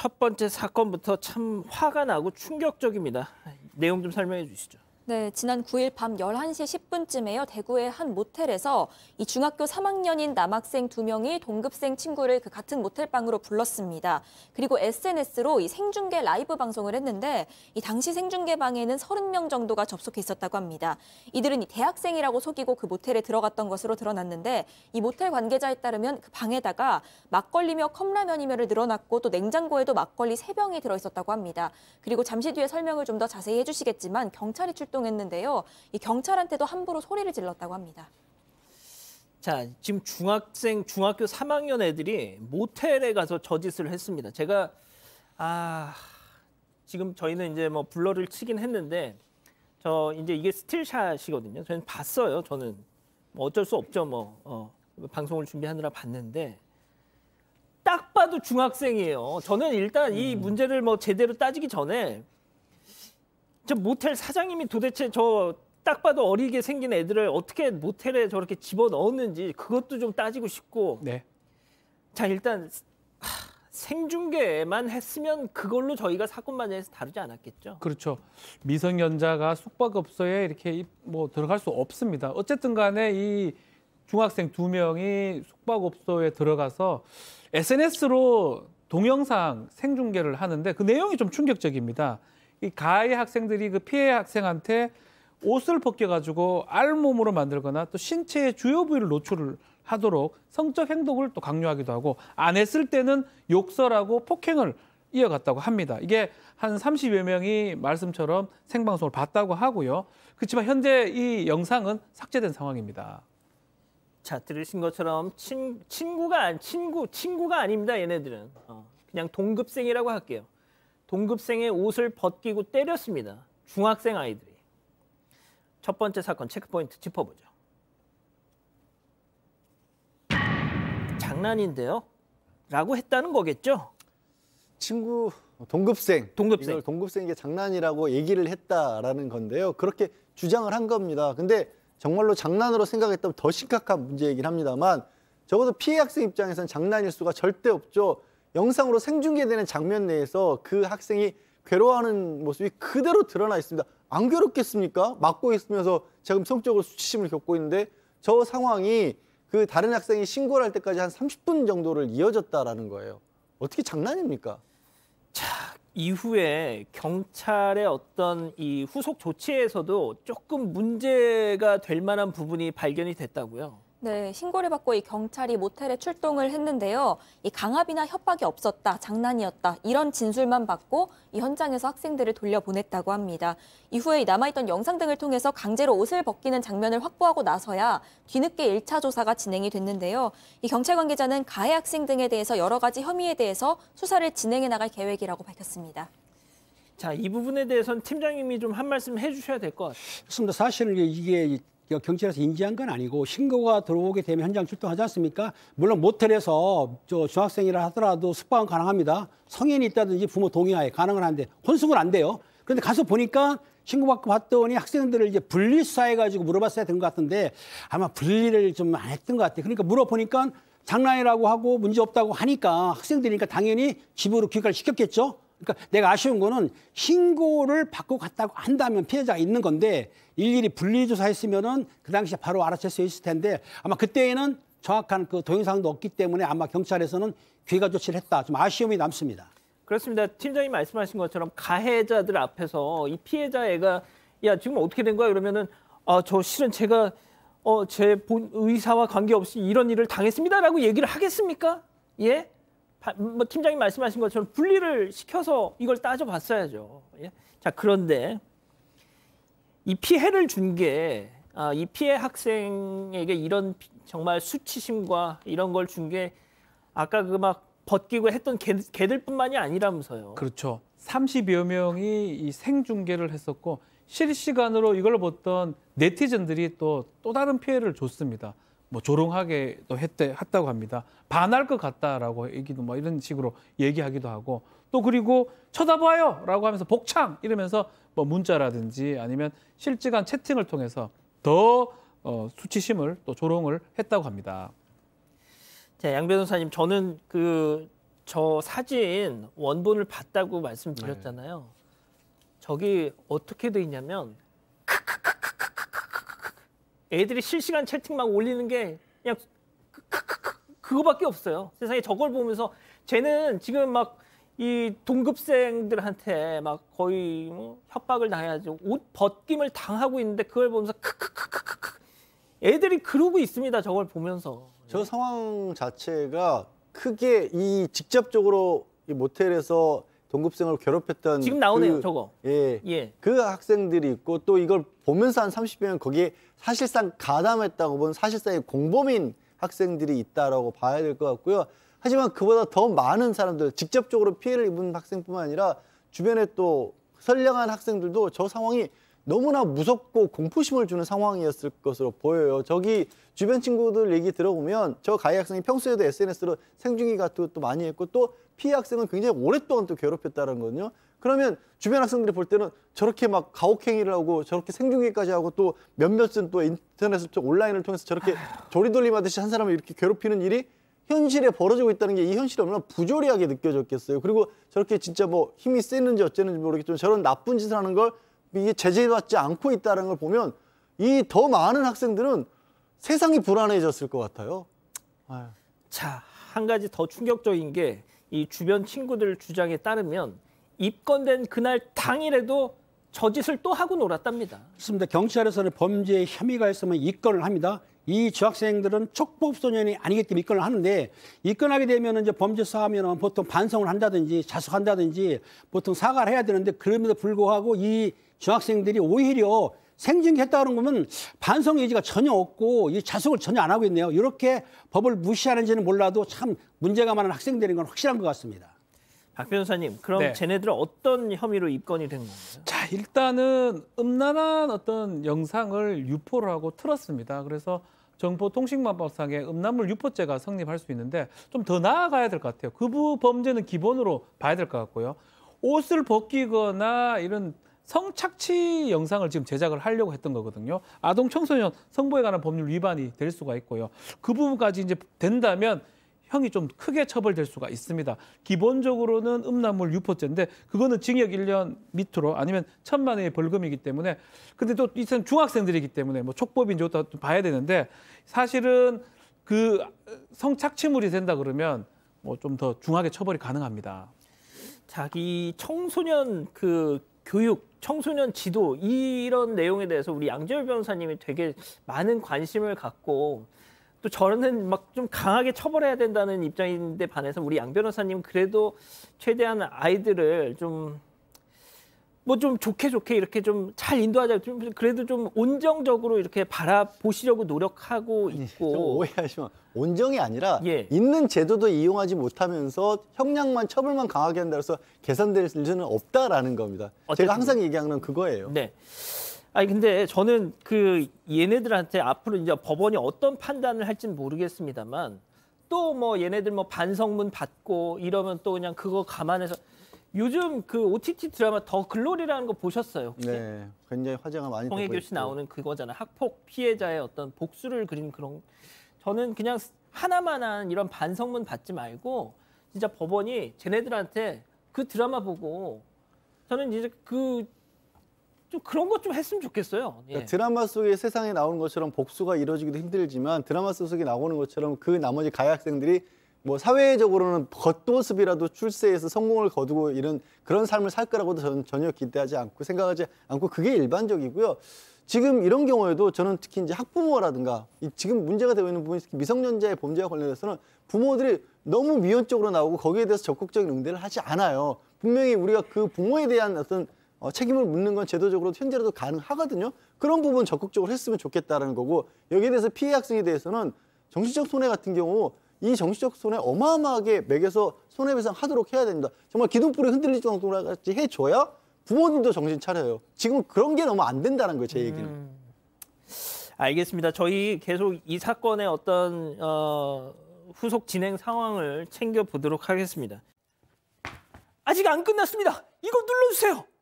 첫 번째 사건부터 참 화가 나고 충격적입니다. 내용 좀 설명해 주시죠. 네, 지난 9일 밤 11시 10분쯤에요. 대구의 한 모텔에서 이 중학교 3학년인 남학생 2명이 동급생 친구를 그 같은 모텔방으로 불렀습니다. 그리고 SNS로 이 생중계 라이브 방송을 했는데 이 당시 생중계방에는 30명 정도가 접속해 있었다고 합니다. 이들은 이 대학생이라고 속이고 그 모텔에 들어갔던 것으로 드러났는데 이 모텔 관계자에 따르면 그 방에다가 막걸리며 컵라면이며를 늘어놨고 또 냉장고에도 막걸리 3병이 들어 있었다고 합니다. 그리고 잠시 뒤에 설명을 좀 더 자세히 해 주시겠지만 경찰이 출동 활동했는데요. 경찰한테도 함부로 소리를 질렀다고 합니다. 자, 지금 중학생, 중학교 3학년 애들이 모텔에 가서 저짓을 했습니다. 제가, 아, 지금 저희는 이제 뭐 블러를 치긴 했는데, 저 이제 이게 스틸샷이거든요. 저는 봤어요, 저는. 뭐 어쩔 수 없죠, 뭐. 어, 방송을 준비하느라 봤는데, 딱 봐도 중학생이에요. 저는 일단 이 음. 문제를 뭐 제대로 따지기 전에 저 모텔 사장님이 도대체 저 딱 봐도 어리게 생긴 애들을 어떻게 모텔에 저렇게 집어 넣었는지 그것도 좀 따지고 싶고. 네. 자 일단 하, 생중계만 했으면 그걸로 저희가 사건만해서 다루지 않았겠죠. 그렇죠. 미성년자가 숙박업소에 이렇게 뭐 들어갈 수 없습니다. 어쨌든간에 이 중학생 두 명이 숙박업소에 들어가서 SNS로 동영상 생중계를 하는데 그 내용이 좀 충격적입니다. 이 가해 학생들이 그 피해 학생한테 옷을 벗겨가지고 알몸으로 만들거나 또 신체의 주요 부위를 노출을 하도록 성적 행동을 또 강요하기도 하고 안 했을 때는 욕설하고 폭행을 이어갔다고 합니다. 이게 한 30여 명이 말씀처럼 생방송을 봤다고 하고요. 그렇지만 현재 이 영상은 삭제된 상황입니다. 자 들으신 것처럼 친, 친구가 친구 친구가 아닙니다. 얘네들은 어, 그냥 동급생이라고 할게요. 동급생의 옷을 벗기고 때렸습니다. 중학생 아이들이. 첫 번째 사건 체크포인트 짚어보죠. 장난인데요? 라고 했다는 거겠죠? 친구 동급생, 동급생. 이걸 동급생에게 장난이라고 얘기를 했다라는 건데요. 그렇게 주장을 한 겁니다. 근데 정말로 장난으로 생각했다면 더 심각한 문제이긴 합니다만 적어도 피해 학생 입장에선 장난일 수가 절대 없죠. 영상으로 생중계되는 장면 내에서 그 학생이 괴로워하는 모습이 그대로 드러나 있습니다. 안 괴롭겠습니까? 맞고 있으면서 지금 성적으로 수치심을 겪고 있는데 저 상황이 그 다른 학생이 신고를 할 때까지 한 30분 정도를 이어졌다라는 거예요. 어떻게 장난입니까? 자, 이후에 경찰의 어떤 이 후속 조치에서도 조금 문제가 될 만한 부분이 발견이 됐다고요. 네, 신고를 받고 이 경찰이 모텔에 출동을 했는데요. 이 강압이나 협박이 없었다, 장난이었다 이런 진술만 받고 이 현장에서 학생들을 돌려보냈다고 합니다. 이후에 남아있던 영상 등을 통해서 강제로 옷을 벗기는 장면을 확보하고 나서야 뒤늦게 1차 조사가 진행이 됐는데요. 이 경찰 관계자는 가해 학생 등에 대해서 여러 가지 혐의에 대해서 수사를 진행해 나갈 계획이라고 밝혔습니다. 자, 이 부분에 대해서는 팀장님이 좀 한 말씀 해주셔야 될 것 같습니다. 사실 이게 그러니까 경찰에서 인지한 건 아니고 신고가 들어오게 되면 현장 출동하지 않습니까? 물론 모텔에서 저 중학생이라 하더라도 숙박은 가능합니다. 성인이 있다든지 부모 동의하에 가능은 한데 혼숙은 안 돼요. 그런데 가서 보니까 신고받고 봤더니 학생들을 이제 분리수사해가지고 물어봤어야 된 것 같은데 아마 분리를 좀 안 했던 것 같아요. 그러니까 물어보니까 장난이라고 하고 문제 없다고 하니까 학생들이니까 당연히 집으로 귀가를 시켰겠죠. 그러니까 내가 아쉬운 거는 신고를 받고 갔다고 한다면 피해자가 있는 건데 일일이 분리조사했으면은 그 당시에 바로 알아챌 수 있을 텐데 아마 그때에는 정확한 그 동영상도 없기 때문에 아마 경찰에서는 귀가 조치를 했다. 좀 아쉬움이 남습니다. 그렇습니다. 팀장님 말씀하신 것처럼 가해자들 앞에서 이 피해자 애가 야 지금 어떻게 된 거야 그러면은 아저 실은 제가 어 제 본 의사와 관계없이 이런 일을 당했습니다라고 얘기를 하겠습니까? 예? 뭐 팀장님 말씀하신 것처럼 분리를 시켜서 이걸 따져봤어야죠. 예? 자 그런데 이 피해를 준 게이 아, 피해 학생에게 이런 정말 수치심과 이런 걸 준 게 아까 그 막 벗기고 했던 개, 개들뿐만이 아니라면서요. 그렇죠. 30여 명이 이 생중계를 했었고 실시간으로 이걸 봤던 네티즌들이 또 또 다른 피해를 줬습니다. 뭐 조롱하게도 했대, 했다고 합니다. 반할 것 같다라고 얘기도 뭐 이런 식으로 얘기하기도 하고 또 그리고 쳐다봐요! 라고 하면서 복창! 이러면서 뭐 문자라든지 아니면 실시간 채팅을 통해서 더 어, 수치심을 또 조롱을 했다고 합니다. 자, 양 변호사님, 저는 그 저 사진 원본을 봤다고 말씀드렸잖아요. 네. 저기 어떻게 돼 있냐면 크크크 애들이 실시간 채팅막 올리는 게 그냥 크크크 그거밖에 없어요. 세상에 저걸 보면서 쟤는 지금 막 이 동급생들한테 막 거의 뭐 협박을 당해야지옷 벗김을 당하고 있는데 그걸 보면서 크크크크크크 애들이 그러고 있습니다. 저걸 보면서. 저 상황 자체가 크게 이 직접적으로 이 모텔에서 동급생을 괴롭혔던 지금 나오네요 그, 저거 예, 예. 그 학생들이 있고 또 이걸 보면서 한 30명 거기에 사실상 가담했다고 본 사실상의 공범인 학생들이 있다라고 봐야 될 것 같고요. 하지만 그보다 더 많은 사람들 직접적으로 피해를 입은 학생뿐만 아니라 주변에 또 선량한 학생들도 저 상황이 너무나 무섭고 공포심을 주는 상황이었을 것으로 보여요. 저기 주변 친구들 얘기 들어보면 저 가해 학생이 평소에도 SNS로 생중기 같은 것도 많이 했고 또 피해 학생은 굉장히 오랫동안 또 괴롭혔다는 거거든요. 그러면 주변 학생들이 볼 때는 저렇게 막 가혹행위를 하고 저렇게 생중계까지 하고 또 몇몇은 또 인터넷을 통 온라인을 통해서 저렇게 조리돌림 하듯이 한 사람을 이렇게 괴롭히는 일이 현실에 벌어지고 있다는 게 이 현실이 얼마나 부조리하게 느껴졌겠어요. 그리고 저렇게 진짜 뭐 힘이 셌는지 어쨌는지 모르겠지만 저런 나쁜 짓을 하는 걸 이게 제재받지 않고 있다는 걸 보면 이 더 많은 학생들은 세상이 불안해졌을 것 같아요. 아. 자, 한 가지 더 충격적인 게 이 주변 친구들 주장에 따르면 입건된 그날 당일에도 저짓을 또 하고 놀았답니다. 그렇습니다. 경찰에서는 범죄의 혐의가 있으면 입건을 합니다. 이 저학생들은 촉법소년이 아니기 때문에 뭐 입건을 하는데 입건하게 되면 이제 범죄 수하면 사 보통 반성을 한다든지 자숙한다든지 보통 사과를 해야 되는데 그럼에도 불구하고 이 중학생들이 오히려 생징했다는 거면 반성 의지가 전혀 없고 이 자숙을 전혀 안 하고 있네요. 이렇게 법을 무시하는지는 몰라도 참 문제가 많은 학생들인 건 확실한 것 같습니다. 박 변호사님, 그럼 네. 쟤네들은 어떤 혐의로 입건이 된 건가요? 자, 일단은 음란한 어떤 영상을 유포를 하고 틀었습니다. 그래서 정보통신망법상의 음란물 유포죄가 성립할 수 있는데 좀 더 나아가야 될 것 같아요. 그 범죄는 기본으로 봐야 될 것 같고요. 옷을 벗기거나 이런 성착취 영상을 지금 제작을 하려고 했던 거거든요. 아동 청소년 성보에 관한 법률 위반이 될 수가 있고요. 그 부분까지 이제 된다면 형이 좀 크게 처벌될 수가 있습니다. 기본적으로는 음란물 유포죄인데 그거는 징역 1년 밑으로 아니면 천만 원의 벌금이기 때문에 근데 또 이선 중학생들이기 때문에 뭐 촉법인지 또 봐야 되는데 사실은 그 성착취물이 된다 그러면 뭐 좀 더 중하게 처벌이 가능합니다. 자기 청소년 그 교육, 청소년 지도 이런 내용에 대해서 우리 양재열 변호사님이 되게 많은 관심을 갖고 또 저는 막 좀 강하게 처벌해야 된다는 입장인데 반해서 우리 양 변호사님 그래도 최대한 아이들을 좀 뭐 좀 좋게 좋게 이렇게 좀 잘 인도하자 좀 그래도 좀 온정적으로 이렇게 바라보시려고 노력하고 있고 오해하시면 온정이 아니라 예. 있는 제도도 이용하지 못하면서 형량만 처벌만 강하게 한다고 해서 개선될 수는 없다라는 겁니다. 어쨌든. 제가 항상 얘기하는 그거예요. 네. 아니 근데 저는 그 얘네들한테 앞으로 이제 법원이 어떤 판단을 할지는 모르겠습니다만 또 뭐 얘네들 뭐 반성문 받고 이러면 또 그냥 그거 감안해서 요즘 그 OTT 드라마 더 글로리라는 거 보셨어요? 혹시? 네, 굉장히 화제가 많이 되고 있씨 나오는 그거잖아 학폭 피해자의 어떤 복수를 그린 그런 저는 그냥 하나만한 이런 반성문 받지 말고 진짜 법원이 쟤네들한테 그 드라마 보고 저는 이제 그좀 그런 것 좀 했으면 좋겠어요. 예. 그러니까 드라마 속에 세상에 나오는 것처럼 복수가 이루어지기도 힘들지만 드라마 속에 나오는 것처럼 그 나머지 가해 학생들이 뭐 사회적으로는 겉모습이라도 출세해서 성공을 거두고 이런 그런 삶을 살 거라고도 저는 전혀 기대하지 않고 생각하지 않고 그게 일반적이고요. 지금 이런 경우에도 저는 특히 이제 학부모라든가 지금 문제가 되고 있는 부분이 미성년자의 범죄와 관련해서는 부모들이 너무 미온적으로 나오고 거기에 대해서 적극적인 응대를 하지 않아요. 분명히 우리가 그 부모에 대한 어떤 어, 책임을 묻는 건 제도적으로 현재라도 가능하거든요. 그런 부분 적극적으로 했으면 좋겠다는 거고 여기에 대해서 피해 학생에 대해서는 정신적 손해 같은 경우 이 정신적 손해 어마어마하게 매겨서 손해배상하도록 해야 됩니다. 정말 기둥뿌리 흔들릴 정도까지 해줘야 부모님도 정신 차려요. 지금 그런 게 너무 안 된다는 거예요, 제 얘기는. 음... 알겠습니다. 저희 계속 이 사건의 어떤 어, 후속 진행 상황을 챙겨보도록 하겠습니다. 아직 안 끝났습니다. 이거 눌러주세요.